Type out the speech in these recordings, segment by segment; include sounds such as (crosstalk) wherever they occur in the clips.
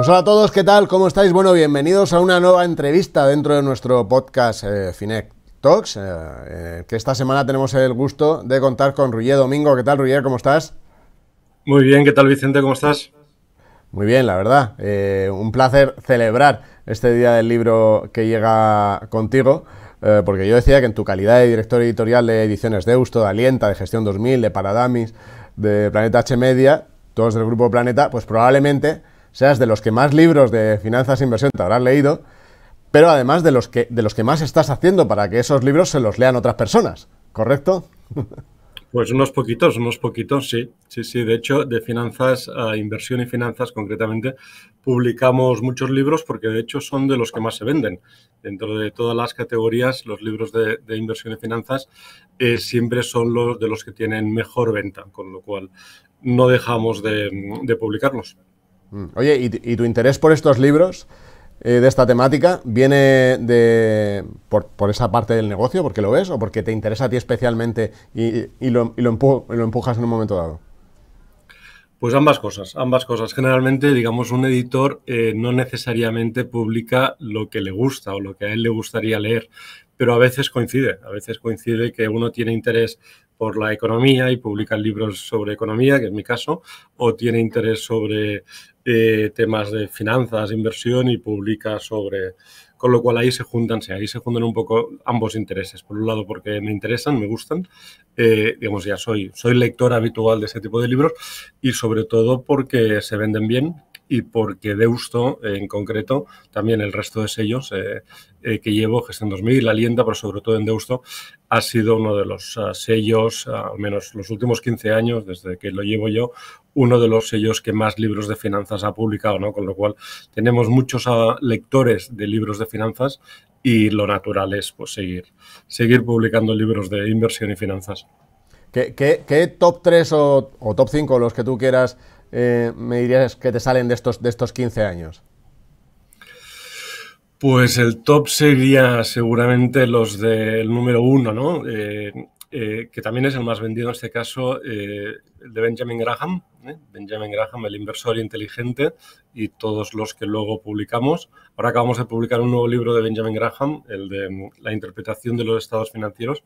Pues hola a todos, ¿qué tal? ¿Cómo estáis? Bueno, bienvenidos a una nueva entrevista dentro de nuestro podcast eh, Finec Talks, eh, eh, que esta semana tenemos el gusto de contar con Ruyé Domingo. ¿Qué tal, Ruyé? ¿Cómo estás? Muy bien, ¿qué tal, Vicente? ¿Cómo estás? Muy bien, la verdad. un placer celebrar este día del libro que llega contigo. porque yo decía que en tu calidad de director editorial de ediciones Deusto, de Alienta, de Gestión 2000, de Paradamis, de Planeta H Media, todos del grupo Planeta, pues probablemente seas de los que más libros de finanzas e inversión te habrás leído, pero además de los que, de los que más estás haciendo para que esos libros se los lean otras personas, ¿correcto? (laughs) Pues unos poquitos, unos poquitos, sí. Sí, sí. De hecho, de finanzas, a inversión y finanzas concretamente, publicamos muchos libros porque de hecho son de los que más se venden. Dentro de todas las categorías, los libros de, inversión y finanzas eh, siempre son los de los que tienen mejor venta, con lo cual no dejamos de, de publicarlos. Mm. Oye, ¿y, tu interés por estos libros eh, de esta temática viene de, por, esa parte del negocio, porque lo ves, o porque te interesa a ti especialmente y, lo, empujas en un momento dado? Pues ambas cosas, ambas cosas. Generalmente, digamos, un editor eh, no necesariamente publica lo que le gusta o lo que a él le gustaría leer, pero a veces coincide, a veces coincide que uno tiene interés por la economía y publica libros sobre economía, que es mi caso, o tiene interés sobre eh, temas de finanzas, inversión y publica sobre... Con lo cual ahí se juntan, sí, ahí se juntan un poco ambos intereses. Por un lado porque me interesan, me gustan, eh, digamos ya soy, soy lector habitual de ese tipo de libros y sobre todo porque se venden bien, y porque Deusto, eh, en concreto, también el resto de sellos eh, eh, que llevo, Gestión 2000, Alienta, pero sobre todo en Deusto, ha sido uno de los ah, sellos, ah, al menos los últimos 15 años, desde que lo llevo yo, uno de los sellos que más libros de finanzas ha publicado, ¿no? Con lo cual tenemos muchos ah, lectores de libros de finanzas y lo natural es pues, seguir, seguir publicando libros de inversión y finanzas. ¿Qué, top 3 o, o top 5, los que tú quieras, eh, me dirías que te salen de estos, de estos 15 años? Pues el top sería seguramente los del número uno, ¿no? Eh, eh, que también es el más vendido en este caso, eh, el de Benjamin Graham. ¿eh? Benjamin Graham, el inversor inteligente, y todos los que luego publicamos. Ahora acabamos de publicar un nuevo libro de Benjamin Graham, el de mm, la interpretación de los estados financieros,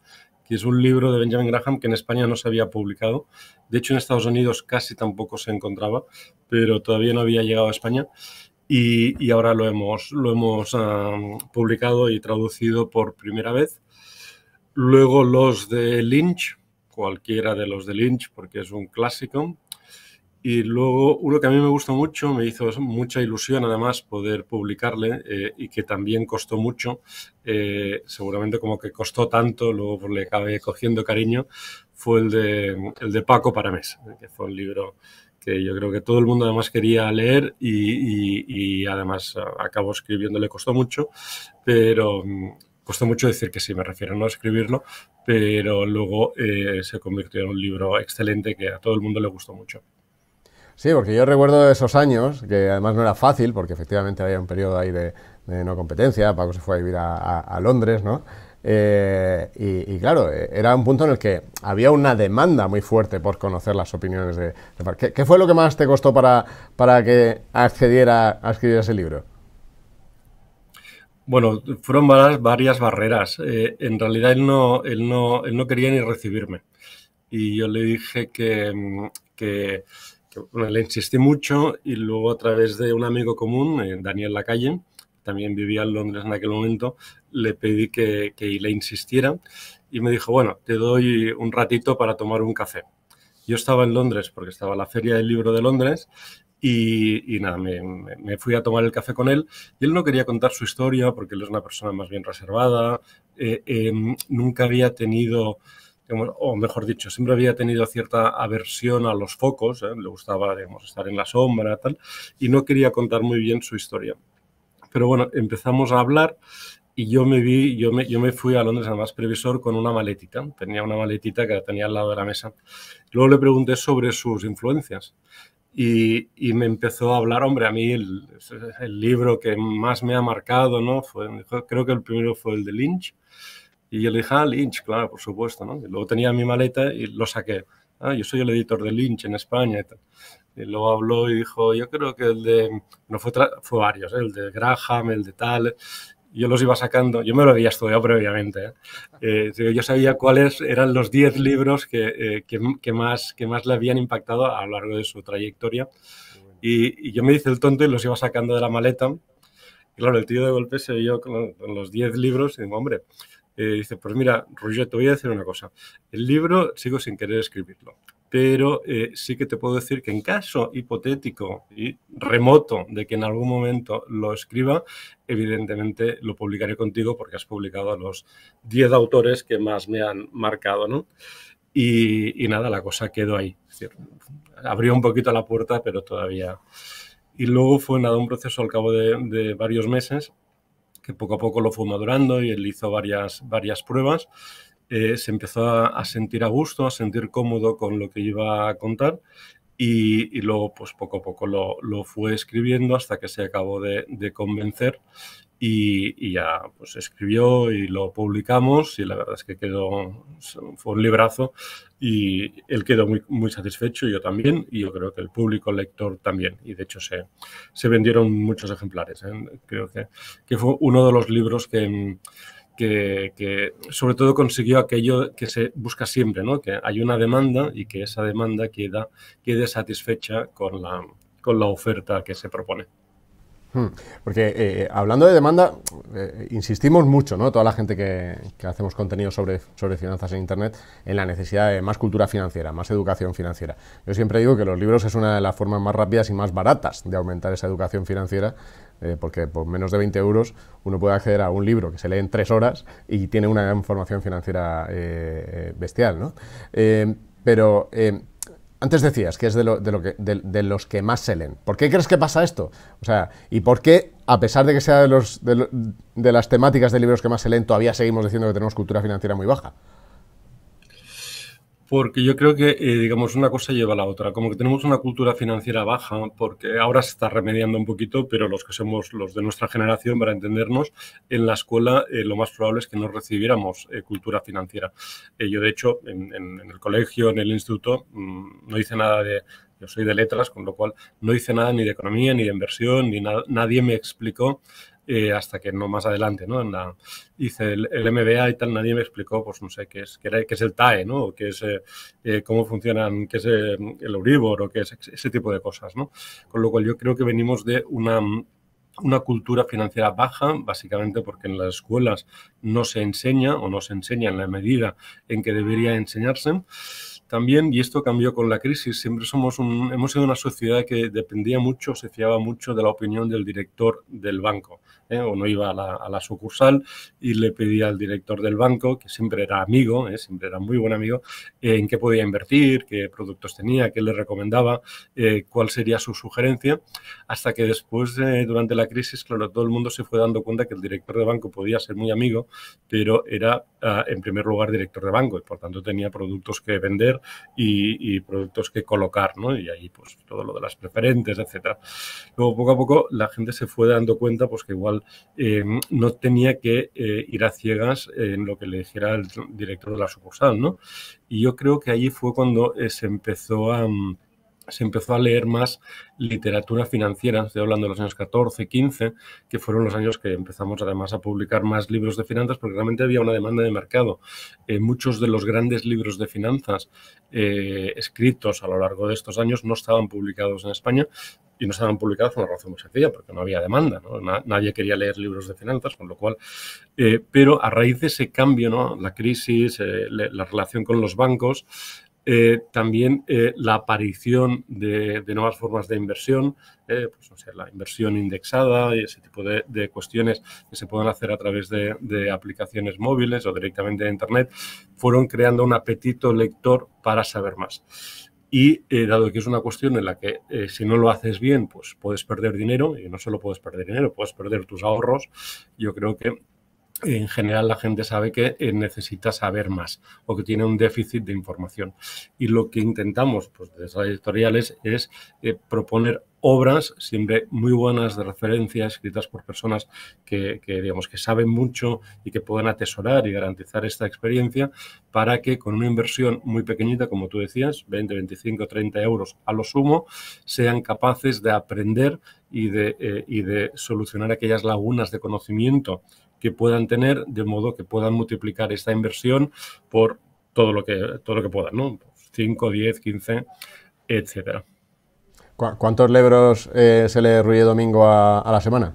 que es un libro de Benjamin Graham que en España no se había publicado. De hecho, en Estados Unidos casi tampoco se encontraba, pero todavía no había llegado a España. Y, ahora lo hemos, lo hemos ah, publicado y traducido por primera vez Luego los de Lynch, cualquiera de los de Lynch, porque es un clásico. Y luego uno que a mí me gustó mucho, me hizo mucha ilusión además poder publicarle eh, y que también costó mucho, eh, seguramente como que costó tanto, luego le acabé cogiendo cariño, fue el de, el de Paco Paramés, que fue un libro que yo creo que todo el mundo además quería leer y, además acabo escribiéndole, costó mucho, pero Costó mucho decir que sí, me refiero a no escribirlo, pero luego eh, se convirtió en un libro excelente que a todo el mundo le gustó mucho. Sí, porque yo recuerdo esos años, que además no era fácil, porque efectivamente había un periodo ahí de, no competencia, Paco se fue a vivir a, Londres, ¿no? Eh, y, claro, eh, era un punto en el que había una demanda muy fuerte por conocer las opiniones de... de ¿Qué, ¿Qué, fue lo que más te costó para, para que accediera a escribir ese libro? Bueno, fueron varias, barreras. Eh, en realidad él no, él, no, quería ni recibirme. Y yo le dije que, que, que le insistí mucho y luego a través de un amigo común, eh, Daniel Lacalle, también vivía en Londres en aquel momento, le pedí que, que le insistiera y me dijo, bueno, te doy un ratito para tomar un café. Yo estaba en Londres porque estaba la Feria del Libro de Londres y, nada, me, fui a tomar el café con él y él no quería contar su historia porque él es una persona más bien reservada, eh, em, nunca había tenido, o mejor dicho, siempre había tenido cierta aversión a los focos, ¿eh? le gustaba estar en la sombra tal, y no quería contar muy bien su historia. Pero bueno, empezamos a hablar y yo me vi, yo me, yo me fui a Londres además, previsor con una maletita, tenía una maletita que la tenía al lado de la mesa. Luego le pregunté sobre sus influencias y, y me empezó a hablar, hombre, a mí el, libro que más me ha marcado, ¿no? Fue, creo que el primero fue el de Lynch. Y yo le dije, ah, Lynch, claro, por supuesto, ¿no? luego tenía mi maleta y lo saqué. Ah, yo soy el editor de Lynch en España y tal. luego habló y dijo, yo creo que el de, no fue, fue varios, ¿eh? el de Graham, el de tal, yo los iba sacando, yo me lo había estudiado previamente, ¿eh? Eh, yo sabía cuáles eran los 10 libros eh, que, más, que más le habían impactado a lo largo de su trayectoria. Y, yo me hice el tonto y los iba sacando de la maleta. Y claro, el tío de golpe se vio con, los 10 libros y digo, hombre, dice, pues mira, Roger, te voy a decir una cosa. El libro sigo sin querer escribirlo pero eh, sí que te puedo decir que en caso hipotético y remoto de que en algún momento lo escriba, evidentemente lo publicaré contigo porque has publicado a los 10 autores que más me han marcado, ¿no? Y, nada, la cosa quedó ahí. abrió un poquito la puerta, pero todavía... Y luego fue nada, un proceso al cabo de, de varios meses que poco a poco lo fue madurando y él hizo varias, varias pruebas eh, se empezó a, sentir a gusto, a sentir cómodo con lo que iba a contar y, luego pues poco a poco lo, fue escribiendo hasta que se acabó de, convencer y, ya pues escribió y lo publicamos y la verdad es que quedó, fue un librazo y él quedó muy, muy satisfecho, yo también y yo creo que el público, lector también y de hecho se, vendieron muchos ejemplares, ¿eh? creo que, que fue uno de los libros que que, sobre todo consiguió aquello que se busca siempre, ¿no? que hay una demanda y que esa demanda queda, quede satisfecha con la, con la oferta que se propone. Hmm. Porque eh, hablando de demanda, eh, insistimos mucho, ¿no? Toda la gente que, hacemos contenido sobre, sobre finanzas en Internet, en la necesidad de más cultura financiera, más educación financiera. Yo siempre digo que los libros es una de las formas más rápidas y más baratas de aumentar esa educación financiera, eh, porque por menos de 20 euros uno puede acceder a un libro que se lee en tres horas y tiene una información financiera bestial, ¿no? pero antes decías que es de, lo, de, los que más se leen. ¿Por qué crees que pasa esto? O sea, ¿y por qué, a pesar de que sea de, los, de, las temáticas de libros que más se leen, todavía seguimos diciendo que tenemos cultura financiera muy baja? Porque yo creo que, eh, digamos, una cosa lleva a la otra. Como que tenemos una cultura financiera baja, porque ahora se está remediando un poquito, pero los que somos los de nuestra generación, para entendernos, en la escuela eh, lo más probable es que no recibiéramos eh, cultura financiera. yo, de hecho, en, el colegio, en el instituto, mm, no hice nada de, yo soy de letras, con lo cual no hice nada ni de economía, ni de inversión, ni nada. Nadie me explicó eh, hasta que no más adelante, ¿no? hice el, MBA y tal, nadie me explicó, pues no sé, qué es, qué, es el TAE, ¿no? qué es, eh, eh, cómo funcionan, qué es el Euribor o qué es ese tipo de cosas, ¿no? Con lo cual yo creo que venimos de una una cultura financiera baja, básicamente porque en las escuelas no se enseña o no se enseña en la medida en que debería enseñarse también, y esto cambió con la crisis, siempre somos un, hemos sido una sociedad que dependía mucho, se fiaba mucho de la opinión del director del banco. ¿eh? o no iba a la, sucursal y le pedía al director del banco, que siempre era amigo, ¿eh? siempre era muy buen amigo, en qué podía invertir, qué productos tenía, qué le recomendaba, eh, cuál sería su sugerencia, hasta que después, durante la crisis, claro, todo el mundo se fue dando cuenta que el director de banco podía ser muy amigo, pero era, ah, en primer lugar, director de banco y, por tanto, tenía productos que vender y, productos que colocar, ¿no? Y ahí pues todo lo de las preferentes, etcétera. Luego poco a poco la gente se fue dando cuenta pues que igual eh, no tenía que eh, ir a ciegas en lo que le dijera el director de la sucursal, ¿no? Y yo creo que allí fue cuando eh, se empezó a... Mm, se empezó a leer más literatura financiera, estoy hablando de los años 14, 15, que fueron los años que empezamos además a publicar más libros de finanzas porque realmente había una demanda de mercado. Eh, muchos de los grandes libros de finanzas eh, escritos a lo largo de estos años no estaban publicados en España y no estaban publicados por una razón muy sencilla, porque no había demanda, nadie quería leer libros de finanzas, con lo cual, eh, pero a raíz de ese cambio, ¿no? la crisis, la relación con los bancos, eh, también eh, la aparición de, nuevas formas de inversión, eh, pues, sea, la inversión indexada y ese tipo de, cuestiones que se pueden hacer a través de, de, aplicaciones móviles o directamente de Internet, fueron creando un apetito lector para saber más. Y dado que es una cuestión en la que si no lo haces bien, pues puedes perder dinero, y no solo puedes perder dinero, puedes perder tus ahorros, yo creo que en general la gente sabe que eh, necesita saber más o que tiene un déficit de información. Y lo que intentamos pues, desde las editoriales es eh, proponer obras siempre muy buenas de referencia, escritas por personas que, digamos, que saben mucho y que puedan atesorar y garantizar esta experiencia para que con una inversión muy pequeñita, como tú decías, 20, 25, 30 euros a lo sumo, sean capaces de aprender y eh, y de solucionar aquellas lagunas de conocimiento que puedan tener, de modo que puedan multiplicar esta inversión por todo lo que, todo lo que puedan, ¿no? 5, 10, 15, etcétera. ¿Cuántos libros eh, se le ruye domingo a la semana?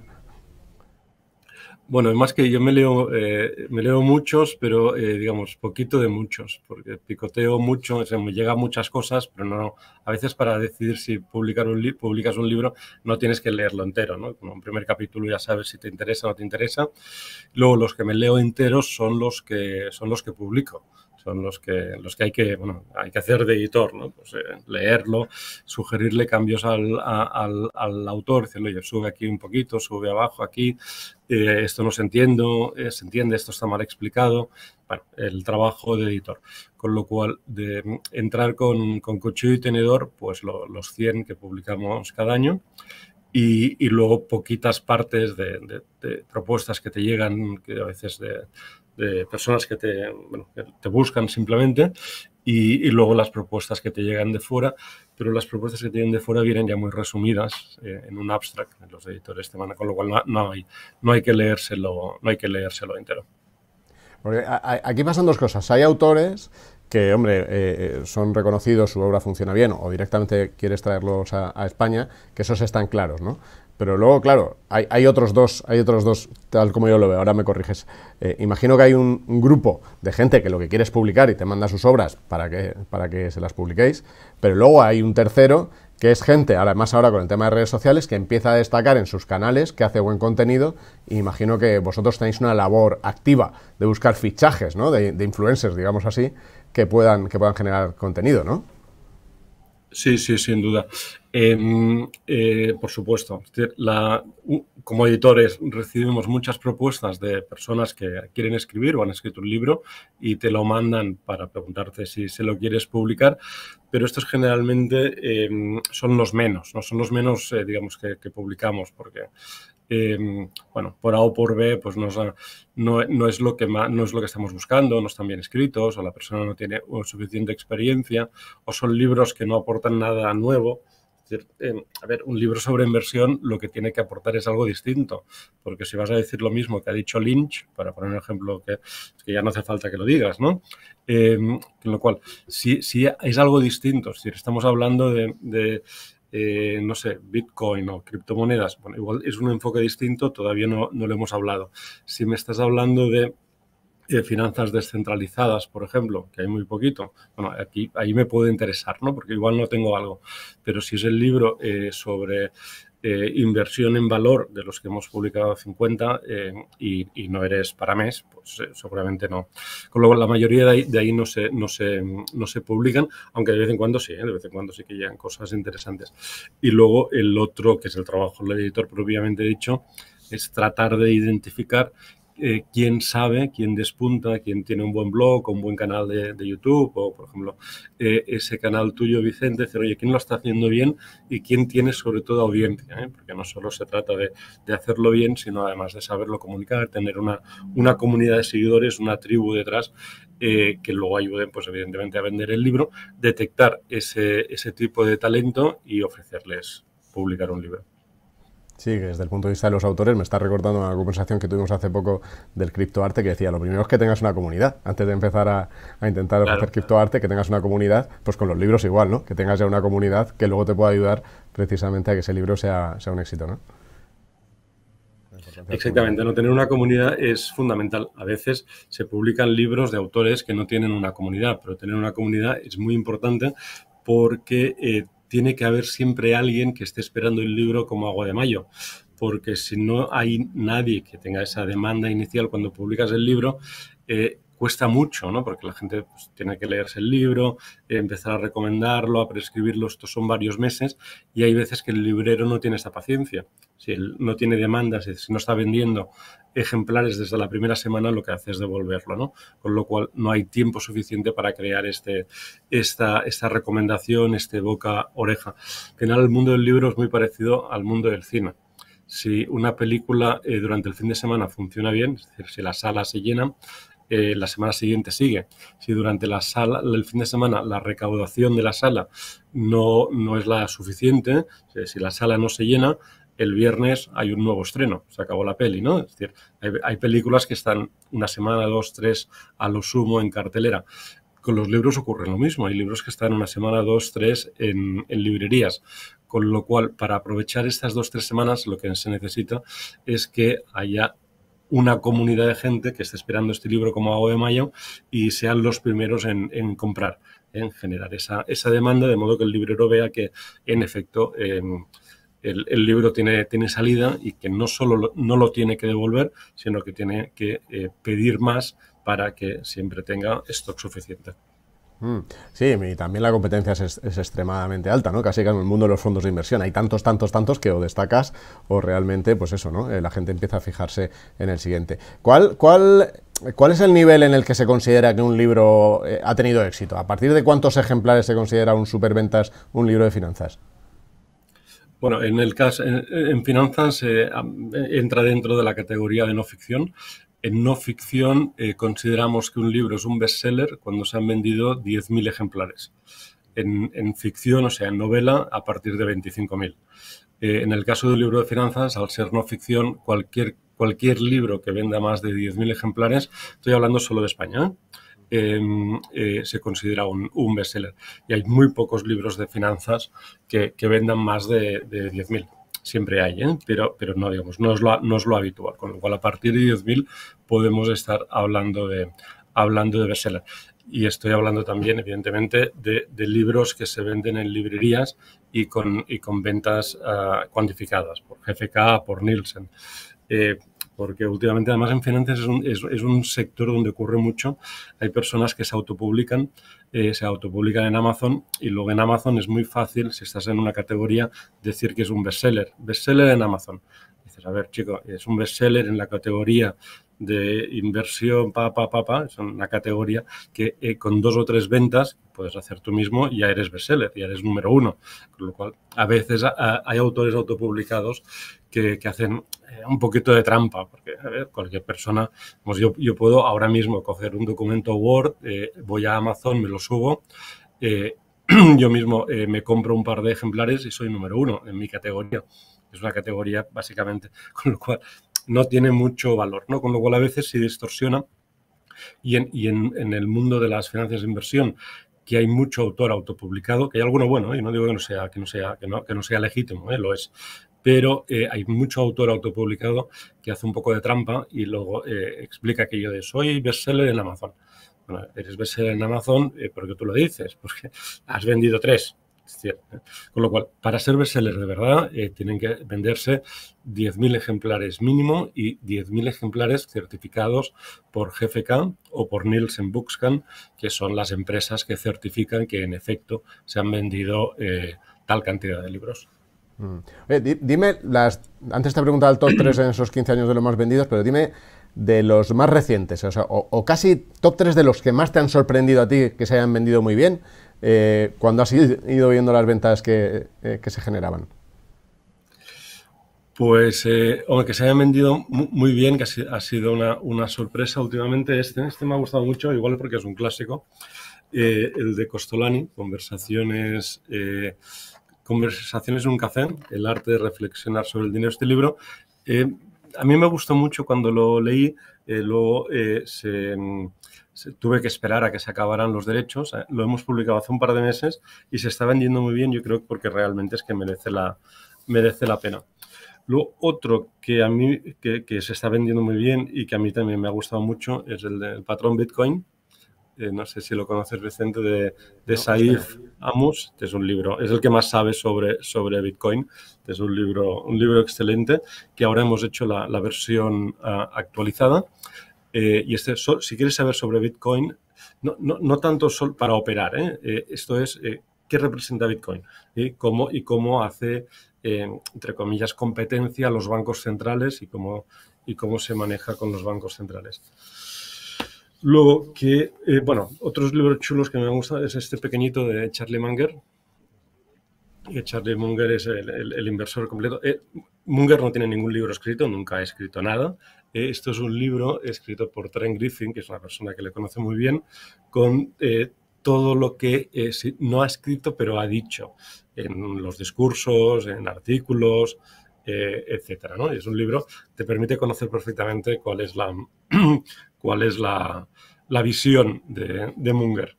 Bueno, más que yo me leo, eh, me leo muchos, pero eh, digamos, poquito de muchos, porque picoteo mucho, me llegan muchas cosas, pero no, a veces para decidir si publicar un publicas un libro no tienes que leerlo entero, ¿no? Como un primer capítulo ya sabes si te interesa o no te interesa. Luego los que me leo enteros son los que, son los que publico son los que, los que hay que, bueno, hay que hacer de editor, ¿no? Pues, eh, leerlo, sugerirle cambios al, autor, decirle, oye, sube aquí un poquito, sube abajo aquí, eh, esto no se entiendo, eh, se entiende, esto está mal explicado. Bueno, el trabajo de editor. Con lo cual, de entrar con, con cuchillo y tenedor, pues los 100 que publicamos cada año. Y, luego poquitas partes de, de propuestas que te llegan, que a veces de, de personas que te, te buscan simplemente y, luego las propuestas que te llegan de fuera, pero las propuestas que te llegan de fuera vienen ya muy resumidas eh, en un abstract, en los editores te van con lo cual no, hay, no, hay que leérselo, no hay que entero. aquí pasan dos cosas. Hay autores que, hombre, eh, eh, son reconocidos, su obra funciona bien, o directamente quieres traerlos a, a, España, que esos están claros, ¿no? Pero luego, claro, hay, otros dos, hay otros dos, tal como yo lo veo, ahora me corriges. Eh, imagino que hay un, grupo de gente que lo que quiere es publicar y te manda sus obras para que, para que se las publiquéis, pero luego hay un tercero que es gente, además ahora con el tema de redes sociales, que empieza a destacar en sus canales, que hace buen contenido, y imagino que vosotros tenéis una labor activa de buscar fichajes, ¿no? De, influencers, digamos así, que puedan, que puedan generar contenido, ¿no? Sí, sí, sin duda. Em, eh, por supuesto, la, como editores recibimos muchas propuestas de personas que quieren escribir o han escrito un libro y te lo mandan para preguntarte si se lo quieres publicar, pero estos generalmente em, son los menos, no son los menos, eh, digamos, que, publicamos, porque, em, bueno, por A o por B, pues no, es lo que no es lo que estamos buscando, no están bien escritos, o la persona no tiene suficiente experiencia, o son libros que no aportan nada nuevo decir, eh, a ver, un libro sobre inversión lo que tiene que aportar es algo distinto, porque si vas a decir lo mismo que ha dicho Lynch, para poner un ejemplo que, ya no hace falta que lo digas, ¿no? Eh, em, en lo cual, si, es algo distinto, si estamos hablando de, eh, no sé, Bitcoin o criptomonedas, bueno, igual es un enfoque distinto, todavía no lo hemos hablado. Si me estás hablando de de finanzas descentralizadas, por ejemplo, que hay muy poquito, bueno, aquí ahí me puede interesar, ¿no? Porque igual no tengo algo. Pero si es el libro eh, sobre eh, inversión en valor, de los que hemos publicado 50, eh, y, no eres para mes, pues seguramente no. Con lo cual, la mayoría de ahí, no, se, no, no, se, publican, aunque de vez en cuando sí, de vez en cuando sí que llegan cosas interesantes. Y luego el otro, que es el trabajo del editor propiamente dicho, es tratar de identificar eh, quién sabe, quién despunta, quién tiene un buen blog, un buen canal de, YouTube, o por ejemplo, eh, ese canal tuyo, Vicente, decir, oye, quién lo está haciendo bien y quién tiene sobre todo audiencia, ¿eh? porque no solo se trata de, hacerlo bien, sino además de saberlo comunicar, tener una, una comunidad de seguidores, una tribu detrás. que luego ayuden, pues evidentemente, a vender el libro, detectar ese tipo de talento y ofrecerles publicar un libro. Sí, desde el punto de vista de los autores me está recordando una conversación que tuvimos hace poco del criptoarte que decía, lo primero es que tengas una comunidad. Antes de empezar a, intentar hacer criptoarte, que tengas una comunidad, pues con los libros igual, ¿no? Que tengas ya una comunidad que luego te pueda ayudar precisamente a que ese libro sea, sea un éxito, ¿no? Exactamente, no tener una comunidad es fundamental. A veces se publican libros de autores que no tienen una comunidad, pero tener una comunidad es muy importante porque eh, tiene que haber siempre alguien que esté esperando el libro como agua de mayo, porque si no hay nadie que tenga esa demanda inicial cuando publicas el libro, eh, cuesta mucho, ¿no? Porque la gente pues, tiene que leerse el libro, empezar a recomendarlo, a prescribirlo, estos son varios meses y hay veces que el librero no tiene esta paciencia. Si él no tiene demandas, si no está vendiendo ejemplares desde la primera semana, lo que hace es devolverlo, ¿no? Con lo cual no hay tiempo suficiente para crear este, esta, esta recomendación, este boca-oreja. Al final, el mundo del libro es muy parecido al mundo del cine si una película eh, durante el fin de semana funciona bien, si las salas se llenan, eh, la semana siguiente sigue. Si durante la sala, el fin de semana la recaudación de la sala no, no es la suficiente, eh, si la sala no se llena, el viernes hay un nuevo estreno, se acabó la peli, ¿no? Es decir, hay, películas que están una semana, dos, tres, a lo sumo en cartelera con los libros ocurre lo mismo. Hay libros que están una semana, dos, tres en, librerías. Con lo cual, para aprovechar estas dos, tres semanas, lo que se necesita es que haya una comunidad de gente que esté esperando este libro como hago de Mayo y sean los primeros en, comprar, en generar esa, demanda, de modo que el librero vea que, en efecto, em, el, libro tiene, tiene salida y que no solo no lo tiene que devolver, sino que tiene que eh, pedir más para que siempre tenga stock suficiente. Mm. Sí, y también la competencia es, extremadamente alta, ¿no? Casi que en el mundo de los fondos de inversión hay tantos, tantos, tantos que o destacas o realmente, pues eso, ¿no? Eh, la gente empieza a fijarse en el siguiente. ¿Cuál, cuál, ¿Cuál es el nivel en el que se considera que un libro eh, ha tenido éxito? ¿A partir de cuántos ejemplares se considera un superventas un libro de finanzas? Bueno, en el caso, en, finanzas eh, entra dentro de la categoría de no ficción, en no ficción eh, consideramos que un libro es un bestseller cuando se han vendido 10.000 ejemplares. En, ficción, o sea, en novela, a partir de 25.000. Eh, en el caso del libro de finanzas, al ser no ficción, cualquier, cualquier libro que venda más de 10.000 ejemplares, estoy hablando solo de España, ¿eh? Em, se considera un, bestseller. Y hay muy pocos libros de finanzas que, vendan más de, de 10.000 siempre hay, ¿eh? pero, pero no, digamos, no es, lo, es lo habitual, con lo cual a partir de 10.000 podemos estar hablando de, hablando de Y estoy hablando también, evidentemente, de, libros que se venden en librerías y con, y con ventas ah, cuantificadas, por GFK, por Nielsen. Eh, porque últimamente además en finanzas es un, es un, sector donde ocurre mucho. Hay personas que se autopublican eh, se autopublican en Amazon y luego en Amazon es muy fácil, si estás en una categoría, decir que es un bestseller. Bestseller en Amazon. Dices, a ver, chico, es un bestseller en la categoría de inversión, pa, pa, pa, es una categoría que eh, con dos o tres ventas puedes hacer tú mismo y ya eres bestseller, ya eres número uno. Con lo cual, a veces hay autores autopublicados que, que hacen eh, un poquito de trampa, porque a ver, cualquier persona, pues yo, yo puedo ahora mismo coger un documento Word, eh, voy a Amazon, me lo subo, (clears throat) yo mismo me compro un par de ejemplares y soy número uno en mi categoría es una categoría básicamente, (laughs) con lo cual no tiene mucho valor, ¿no? Con lo cual a veces se distorsiona y en, el mundo de las finanzas de inversión que hay mucho autor autopublicado, que hay alguno bueno, ¿eh? y no digo que no sea, que no sea, que no, sea legítimo, ¿eh? lo es, pero eh, hay mucho autor autopublicado que hace un poco de trampa y luego explica que yo de soy bestseller en Amazon. Bueno, eres bestseller en Amazon porque tú lo dices, porque has vendido tres. ¿eh? Con lo cual, para ser bestsellers de verdad, eh, tienen que venderse 10.000 ejemplares mínimo y 10.000 ejemplares certificados por GFK o por Nielsen Bookscan, que son las empresas que certifican que en efecto se han vendido eh, tal cantidad de libros. Mm. dime, las, antes te he preguntado el top 3 en esos 15 años de los más vendidos, pero dime de los más recientes, o, o, casi top 3 de los que más te han sorprendido a ti que se hayan vendido muy bien, eh, cuando has ido viendo las ventas que, eh, se generaban? Pues, eh, aunque se hayan vendido muy bien, que ha sido una, sorpresa últimamente, este, este, me ha gustado mucho, igual porque es un clásico, eh, el de Costolani, Conversaciones conversaciones en un café, el arte de reflexionar sobre el dinero. Este libro a mí me gustó mucho cuando lo leí, eh, luego eh, mm, se, tuve que esperar a que se acabaran los derechos, eh, lo hemos publicado hace un par de meses y se está vendiendo muy bien, yo creo porque realmente es que merece la, merece la pena. Lo otro que a mí que se está vendiendo muy bien y que a mí también me ha gustado mucho es el, del patrón Bitcoin, eh, no sé si lo conoces reciente de, Saif Amos, que es un libro, es el que más sabe sobre, sobre Bitcoin, es un libro, un libro excelente, que ahora hemos hecho la, versión ah, actualizada. Eh, y este, si quieres saber sobre Bitcoin, no, no, no tanto sol para operar, ¿eh? esto es qué representa Bitcoin y cómo, y cómo hace, entre comillas, competencia a los bancos centrales y cómo, y cómo se maneja con los bancos centrales. Luego, que, eh, bueno, otros libros chulos que me gusta es este pequeñito de Charlie Munger. Eh, Charlie Munger es el, inversor completo. Eh, Munger no tiene ningún libro escrito, nunca ha escrito nada. esto es un libro escrito por Trent Griffin, que es una persona que le conoce muy bien, con todo lo que no ha escrito, pero ha dicho en los discursos, en artículos, eh, etcétera. ¿no? Y es un libro que te permite conocer perfectamente cuál es la, (clears throat) cuál es la, visión de, Munger.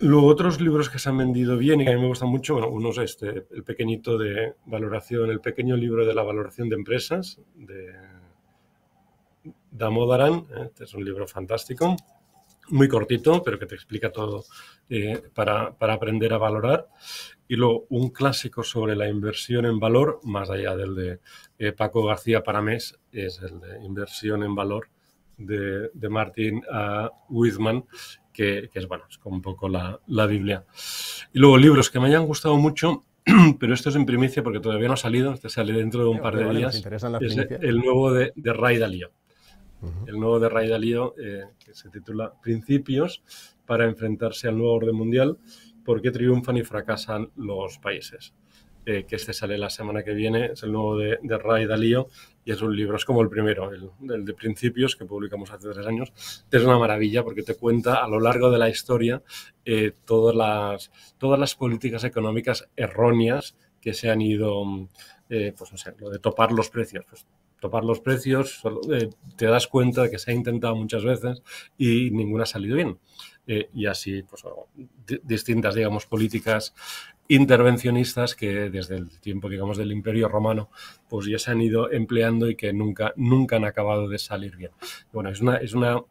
Luego, otros libros que se han vendido bien y que a mí me gustan mucho, bueno, uno es este, el pequeñito de valoración, el pequeño libro de la valoración de empresas de Damodaran, este ¿eh? es un libro fantástico muy cortito, pero que te explica todo eh, para, para, aprender a valorar. Y luego un clásico sobre la inversión en valor, más allá del de eh, Paco García Paramés, es el de inversión en valor de, de Martin uh, que, es bueno, es como un poco la, la Biblia. Y luego libros que me hayan gustado mucho, (clears throat) pero esto es en primicia porque todavía no ha salido, este sale dentro de un par de días. Es el nuevo de, de Ray Dalio el nuevo de Ray Dalío, eh, que se titula Principios para enfrentarse al nuevo orden mundial, por qué triunfan y fracasan los países. Eh, que este sale la semana que viene, es el nuevo de, Ray Dalio y es un libro, es como el primero, el, de Principios, que publicamos hace tres años. Es una maravilla porque te cuenta a lo largo de la historia eh, todas, las, todas las políticas económicas erróneas que se han ido, mm, pues no sé, lo de topar los precios. Pues topar los precios, eh, te das cuenta de que se ha intentado muchas veces y ninguna ha salido bien. Eh, y así, pues, distintas, digamos, políticas intervencionistas que desde el tiempo, digamos, del Imperio Romano, pues ya se han ido empleando y que nunca, nunca han acabado de salir bien. Bueno, es, una, es una,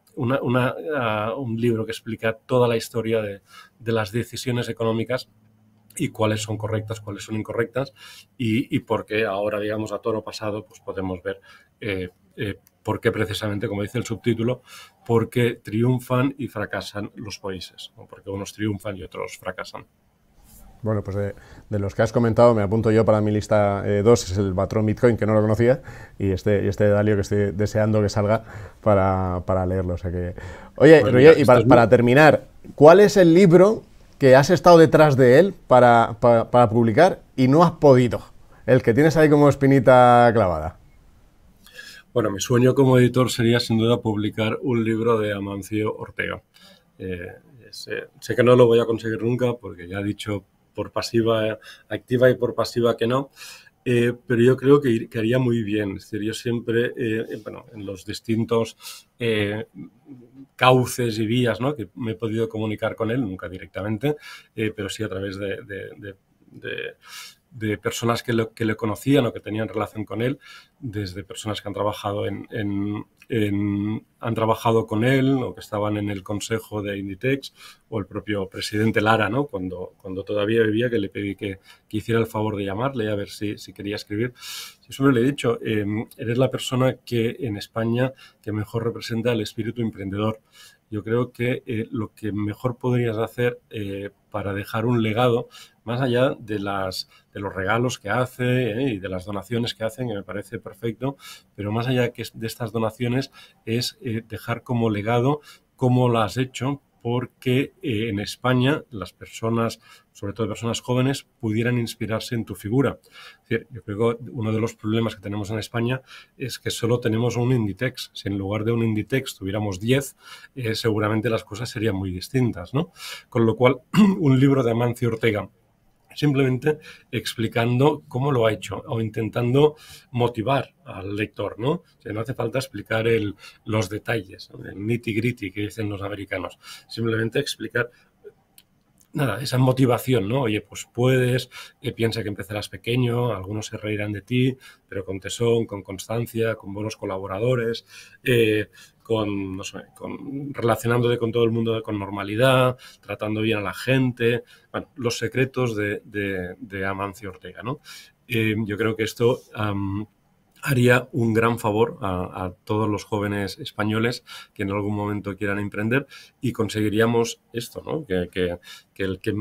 ah, un libro que explica toda la historia de, de las decisiones económicas y cuáles son correctas, cuáles son incorrectas y, y qué ahora, digamos, a toro pasado, pues podemos ver eh, eh, por qué precisamente, como dice el subtítulo, ...por qué triunfan y fracasan los países, ¿no? porque unos triunfan y otros fracasan. Bueno, pues de, los que has comentado, me apunto yo para mi lista 2, eh, es el patrón Bitcoin, que no lo conocía, y este, este Dalio que estoy deseando que salga para, leerlo. O Oye, pues y para terminar, ¿cuál es el libro que has estado detrás de él para, publicar y no has podido. El que tienes ahí como espinita clavada. Bueno, mi sueño como editor sería sin duda publicar un libro de Amancio Ortega. Eh, sé, sé, que no lo voy a conseguir nunca porque ya he dicho por pasiva activa y por pasiva que no, eh, pero yo creo que, haría muy bien. Es yo siempre, eh, eh, bueno, en los distintos cauces y vías ¿no? que me he podido comunicar con él, nunca directamente, pero sí a través de de personas que lo, que le conocían o que tenían relación con él, desde personas que han trabajado en, han trabajado con él o que estaban en el consejo de Inditex o el propio presidente Lara, ¿no? Cuando, cuando todavía vivía, que le pedí que, que hiciera el favor de llamarle a ver si, si quería escribir. Yo siempre le he dicho, eh, eres la persona que en España que mejor representa el espíritu emprendedor yo creo que eh, lo que mejor podrías hacer eh, para dejar un legado, más allá de, los regalos que hace eh, y de las donaciones que hacen, que me parece perfecto, pero más allá que de estas donaciones es dejar como legado cómo lo has hecho, porque eh, en España las personas, sobre todo personas jóvenes, pudieran inspirarse en tu figura. yo creo que uno de los problemas que tenemos en España es que solo tenemos un Inditex. Si en lugar de un Inditex tuviéramos 10, eh, seguramente las cosas serían muy distintas. ¿no? Con lo cual, (clears throat) un libro de Amancio Ortega simplemente explicando cómo lo ha hecho o intentando motivar al lector, ¿no? no hace falta explicar los detalles, el nitty-gritty que dicen los americanos, simplemente explicar nada, esa motivación, ¿no? Oye, pues puedes, eh, piensa que empezarás pequeño, algunos se reirán de ti, pero con tesón, con constancia, con buenos colaboradores, eh, con, no con, relacionándote con todo el mundo con normalidad, tratando bien a la gente, los secretos de, Amancio Ortega, ¿no? Eh, yo creo que esto haría un gran favor a, todos los jóvenes españoles que en algún momento quieran emprender y conseguiríamos esto, ¿no? que, que el que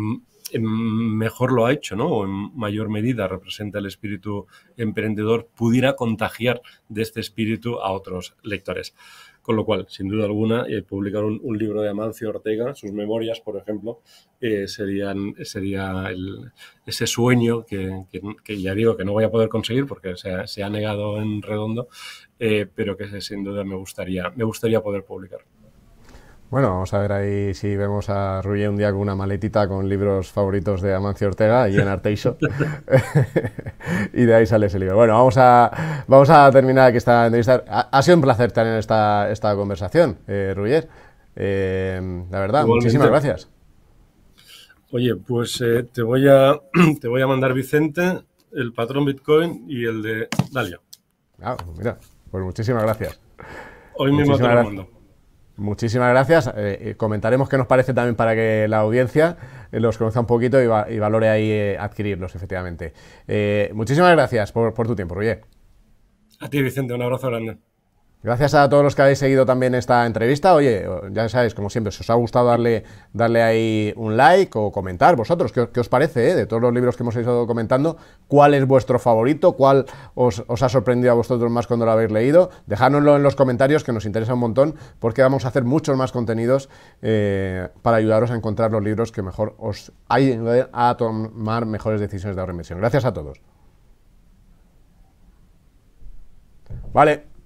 mejor lo ha hecho, ¿no? O en mayor medida representa el espíritu emprendedor, pudiera contagiar de este espíritu a otros lectores. Con lo cual, sin duda alguna, eh, publicar un, libro de Amancio Ortega, sus memorias, por ejemplo, eh, serían, sería ese sueño que, ya digo que no voy a poder conseguir porque se, ha negado en redondo, eh, pero que sin duda me gustaría, me gustaría poder publicar. Bueno, vamos a ver ahí si vemos a Ruye un día con una maletita con libros favoritos de Amancio Ortega y en Arteixo. (laughs) (laughs) y de ahí sale ese libro. Bueno, vamos a, vamos a terminar aquí esta entrevista. Ha, sido un placer tener esta, esta conversación, eh, Ruyer. Eh, la verdad, muchísimas gracias. Oye, pues eh, te, voy a, (clears throat) te voy a mandar Vicente, el patrón Bitcoin y el de Dalia. Ah, mira, pues muchísimas gracias. Hoy mismo te lo Muchísimas gracias. Eh, eh, comentaremos qué nos parece también para que la audiencia eh, los conozca un poquito y, y valore ahí adquirirlos, efectivamente. muchísimas gracias por, tu tiempo, Roger. A ti, Vicente, un abrazo grande. Gracias a todos los que habéis seguido también esta entrevista. Oye, ya sabéis, como siempre, si os ha gustado darle, darle ahí un like o comentar vosotros, ¿qué, os parece eh? de todos los libros que hemos estado comentando? ¿Cuál es vuestro favorito? ¿Cuál os, ha sorprendido a vosotros más cuando lo habéis leído? Dejádnoslo en los comentarios, que nos interesa un montón, porque vamos a hacer muchos más contenidos eh, para ayudaros a encontrar los libros que mejor os ayuden a tomar mejores decisiones de remisión. Gracias a todos. Vale.